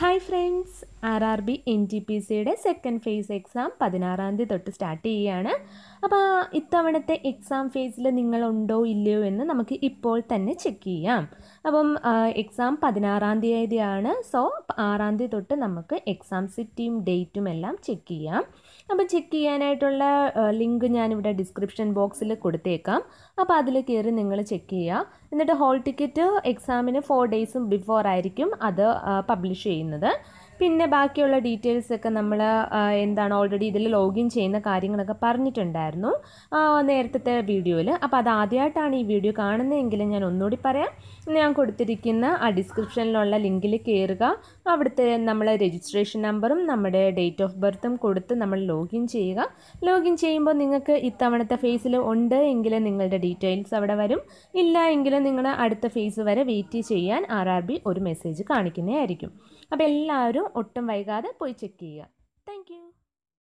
Hi friends, R R B N T P സിയുടെ second phase exam പതിനാറാം തീയതി തൊട്ട് സ്റ്റാർട്ട് ചെയ്യുകയാണ് അപ്പോൾ ഇത്തവണത്തെ എക്സാം ഫേസിൽ നിങ്ങളുണ്ടോ ഇല്ലയോ എന്ന് നമുക്ക് ഇപ്പോൾ തന്നെ ചെക്ക് ചെയ്യാം അപ്പം എക്സാം പതിനാറാം തീയതിയാണ് സോ ആറാം തീയതി തൊട്ട് നമുക്ക് എക്സാം സിറ്റിയും ഡേറ്റും എല്ലാം ചെക്ക് ചെയ്യാം അപ്പോൾ ചെക്ക് ചെയ്യാനായിട്ടുള്ള ലിങ്ക് ഞാനിവിടെ ഡിസ്ക്രിപ്ഷൻ ബോക്സിൽ കൊടുത്തേക്കാം അപ്പോൾ അതിൽ കയറി നിങ്ങൾ ചെക്ക് ചെയ്യുക എന്നിട്ട് ഹോൾ ടിക്കറ്റ് എക്സാമിന് ഫോർ ഡേയ്സും ബിഫോർ ആയിരിക്കും അത് പബ്ലിഷ് ചെയ്യുന്നത് പിന്നെ ബാക്കിയുള്ള ഡീറ്റെയിൽസ് ഒക്കെ നമ്മൾ എന്താണ് ഓൾറെഡി ഇതിൽ ലോഗിൻ ചെയ്യുന്ന കാര്യങ്ങളൊക്കെ പറഞ്ഞിട്ടുണ്ടായിരുന്നു നേരത്തെ വീഡിയോയിൽ അപ്പോൾ അത് ആദ്യമായിട്ടാണ് ഈ വീഡിയോ കാണുന്നതെങ്കിൽ ഞാൻ ഒന്നുകൂടി പറയാം ഞാൻ കൊടുത്തിരിക്കുന്ന ആ ഡിസ്ക്രിപ്ഷനിലുള്ള ലിങ്കിൽ കയറുക അവിടുത്തെ നമ്മൾ രജിസ്ട്രേഷൻ നമ്പറും നമ്മുടെ ഡേറ്റ് ഓഫ് ബർത്തും കൊടുത്ത് നമ്മൾ ലോഗിൻ ചെയ്യുക ലോഗിൻ ചെയ്യുമ്പോൾ നിങ്ങൾക്ക് ഇത്തവണത്തെ ഫേസിൽ ഉണ്ട് എങ്കിൽ നിങ്ങളുടെ ഡീറ്റെയിൽസ് അവിടെ വരും ഇല്ല എങ്കിൽ നിങ്ങൾ അടുത്ത ഫേസ് വരെ വെയിറ്റ് ചെയ്യാൻ ആർ ഒരു മെസ്സേജ് കാണിക്കുന്നതായിരിക്കും അപ്പോൾ എല്ലാവരും ഒട്ടും വൈകാതെ പോയി ചെക്ക് ചെയ്യുക താങ്ക്